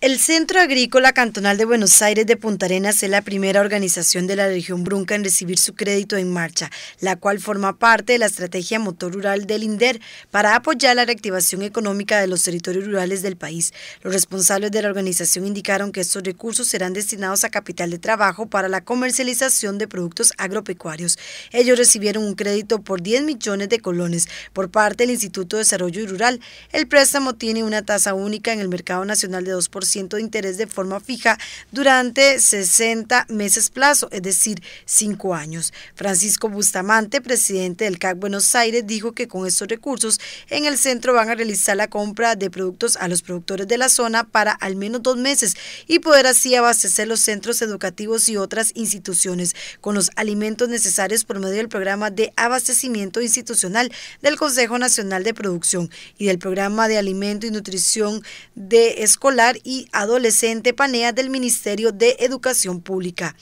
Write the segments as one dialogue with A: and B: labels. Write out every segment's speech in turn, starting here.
A: El Centro Agrícola Cantonal de Buenos Aires de Punta Arenas es la primera organización de la región Brunca en recibir su crédito en marcha, la cual forma parte de la estrategia motor rural del INDER para apoyar la reactivación económica de los territorios rurales del país. Los responsables de la organización indicaron que estos recursos serán destinados a capital de trabajo para la comercialización de productos agropecuarios. Ellos recibieron un crédito por 10 millones de colones por parte del Instituto de Desarrollo Rural. El préstamo tiene una tasa única en el mercado nacional de 2%, de interés de forma fija durante 60 meses plazo, es decir, 5 años. Francisco Bustamante, presidente del CAC Buenos Aires, dijo que con estos recursos en el centro van a realizar la compra de productos a los productores de la zona para al menos dos meses y poder así abastecer los centros educativos y otras instituciones con los alimentos necesarios por medio del programa de abastecimiento institucional del Consejo Nacional de Producción y del programa de alimento y nutrición de escolar y adolescente Panea del Ministerio de Educación Pública.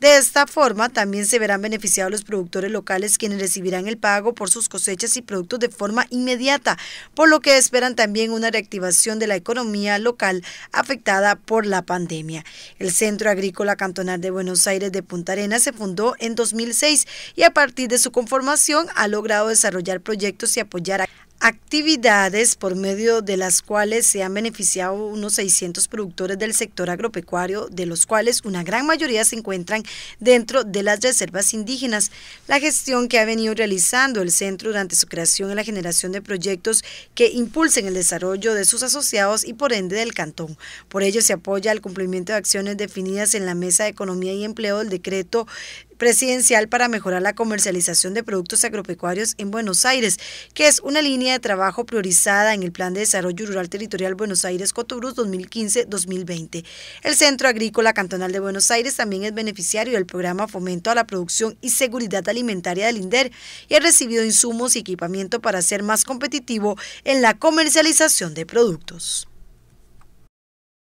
A: De esta forma, también se verán beneficiados los productores locales quienes recibirán el pago por sus cosechas y productos de forma inmediata, por lo que esperan también una reactivación de la economía local afectada por la pandemia. El Centro Agrícola Cantonal de Buenos Aires de Punta Arenas se fundó en 2006 y a partir de su conformación ha logrado desarrollar proyectos y apoyar a actividades por medio de las cuales se han beneficiado unos 600 productores del sector agropecuario, de los cuales una gran mayoría se encuentran dentro de las reservas indígenas. La gestión que ha venido realizando el centro durante su creación en la generación de proyectos que impulsen el desarrollo de sus asociados y por ende del cantón. Por ello se apoya el cumplimiento de acciones definidas en la Mesa de Economía y Empleo del decreto presidencial para mejorar la comercialización de productos agropecuarios en Buenos Aires, que es una línea de trabajo priorizada en el Plan de Desarrollo Rural Territorial Buenos Aires-Cotobruz 2015-2020. El Centro Agrícola Cantonal de Buenos Aires también es beneficiario del programa Fomento a la Producción y Seguridad Alimentaria del INDER y ha recibido insumos y equipamiento para ser más competitivo en la comercialización de productos.